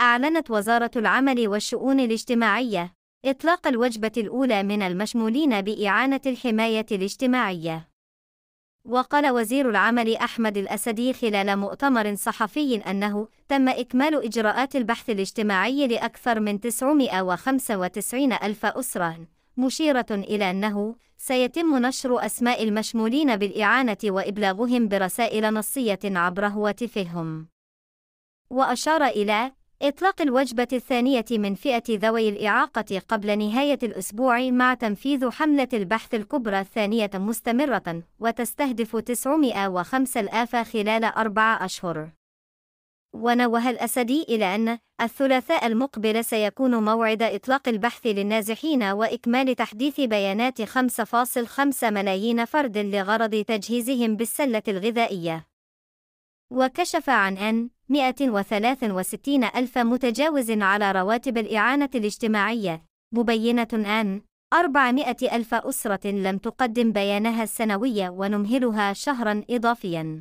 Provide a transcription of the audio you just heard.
أعلنت وزارة العمل والشؤون الاجتماعية إطلاق الوجبة الأولى من المشمولين بإعانة الحماية الاجتماعية. وقال وزير العمل أحمد الأسدي خلال مؤتمر صحفي أنه تم إكمال إجراءات البحث الاجتماعي لأكثر من 995 ألف أسرة، مشيرة إلى أنه سيتم نشر أسماء المشمولين بالإعانة وإبلاغهم برسائل نصية عبر هواتفهم. وأشار إلى إطلاق الوجبة الثانية من فئة ذوي الإعاقة قبل نهاية الأسبوع مع تنفيذ حملة البحث الكبرى الثانية مستمرة وتستهدف 905 الآف خلال أربع أشهر. ونوه الأسدي إلى أن الثلاثاء المقبل سيكون موعد إطلاق البحث للنازحين وإكمال تحديث بيانات 5.5 ملايين فرد لغرض تجهيزهم بالسلة الغذائية. وكشف عن أن 163 ألف متجاوز على رواتب الإعانة الاجتماعية مبينة أن 400 ألف أسرة لم تقدم بيانها السنوي ونمهلها شهرا إضافيا